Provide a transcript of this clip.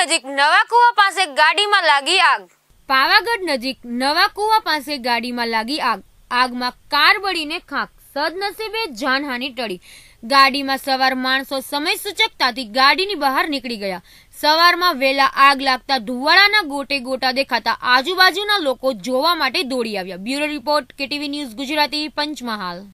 નજીક નવા કુવા પાસે ગાડીમાં લાગી આગ પાવાગઢ નજીક નવા કુવા પાસે ગાડીમાં લાગી આગ આગમાં કાર બડીને ખાક સદ નસીબે જાનહાનિ ટળી ગાડીમાં સવાર માણસો સમય સૂચકતાથી ગાડીની બહાર નીકળી ગયા સવારમાં વેલા આગ લાગતા ધુવાળાના ગોટે ગોટા દેખાતા આજુબાજુના લોકો જોવા માટે દોડી આવ્યા બ્યુરો રિપોર્ટ કે ટીવી ન્યૂઝ ગુજરાતી પંચમહાલ